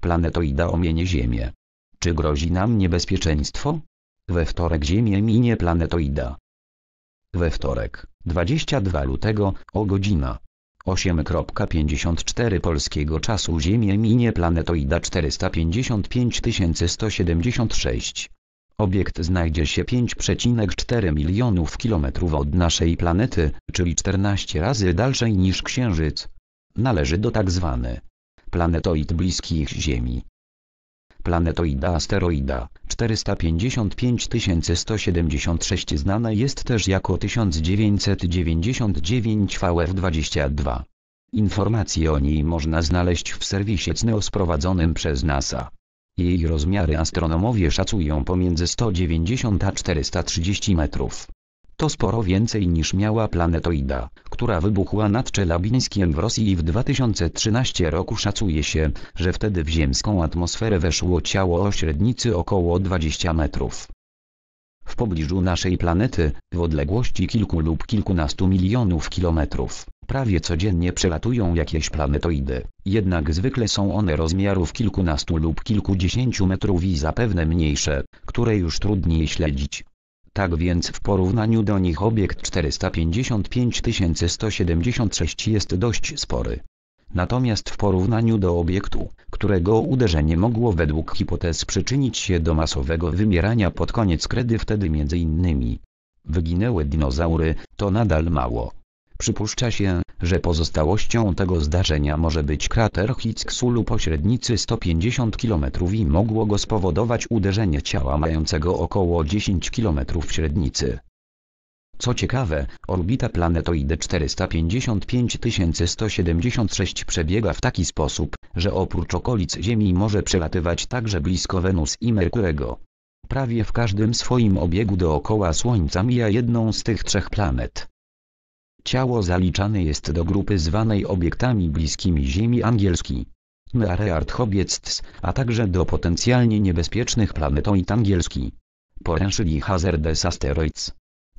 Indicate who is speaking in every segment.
Speaker 1: Planetoida omienie Ziemię. Czy grozi nam niebezpieczeństwo? We wtorek Ziemię minie planetoida. We wtorek, 22 lutego, o godzina 8.54 polskiego czasu Ziemię minie planetoida 455 176. Obiekt znajdzie się 5,4 milionów kilometrów od naszej planety, czyli 14 razy dalszej niż Księżyc. Należy do tak tzw planetoid bliskich Ziemi. Planetoida asteroida 455176 znana jest też jako 1999 VF22. Informacje o niej można znaleźć w serwisie CNEO sprowadzonym przez NASA. Jej rozmiary astronomowie szacują pomiędzy 190 a 430 metrów. To sporo więcej niż miała planetoida, która wybuchła nad Czelabińskiem w Rosji w 2013 roku. Szacuje się, że wtedy w ziemską atmosferę weszło ciało o średnicy około 20 metrów. W pobliżu naszej planety, w odległości kilku lub kilkunastu milionów kilometrów, prawie codziennie przelatują jakieś planetoidy, jednak zwykle są one rozmiarów kilkunastu lub kilkudziesięciu metrów i zapewne mniejsze, które już trudniej śledzić, tak więc w porównaniu do nich obiekt 455 176 jest dość spory. Natomiast w porównaniu do obiektu, którego uderzenie mogło według hipotez przyczynić się do masowego wymierania pod koniec kredy wtedy między innymi wyginęły dinozaury, to nadal mało. Przypuszcza się, że pozostałością tego zdarzenia może być krater Hicksulu pośrednicy 150 km i mogło go spowodować uderzenie ciała mającego około 10 km średnicy. Co ciekawe, orbita planetoidy 455 176 przebiega w taki sposób, że oprócz okolic Ziemi może przelatywać także blisko Wenus i Merkurego. Prawie w każdym swoim obiegu dookoła Słońca mija jedną z tych trzech planet. Ciało zaliczane jest do grupy zwanej obiektami bliskimi Ziemi angielski. Neareart Hobiects, a także do potencjalnie niebezpiecznych planetoid angielski. Poręczyli hazardous asteroids.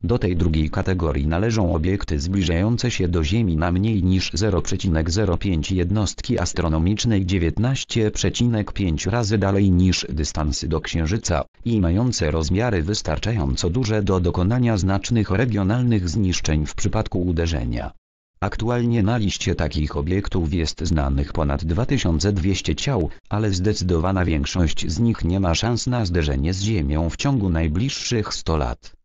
Speaker 1: Do tej drugiej kategorii należą obiekty zbliżające się do Ziemi na mniej niż 0,05 jednostki astronomicznej 19,5 razy dalej niż dystansy do Księżyca i mające rozmiary wystarczająco duże do dokonania znacznych regionalnych zniszczeń w przypadku uderzenia. Aktualnie na liście takich obiektów jest znanych ponad 2200 ciał, ale zdecydowana większość z nich nie ma szans na zderzenie z Ziemią w ciągu najbliższych 100 lat.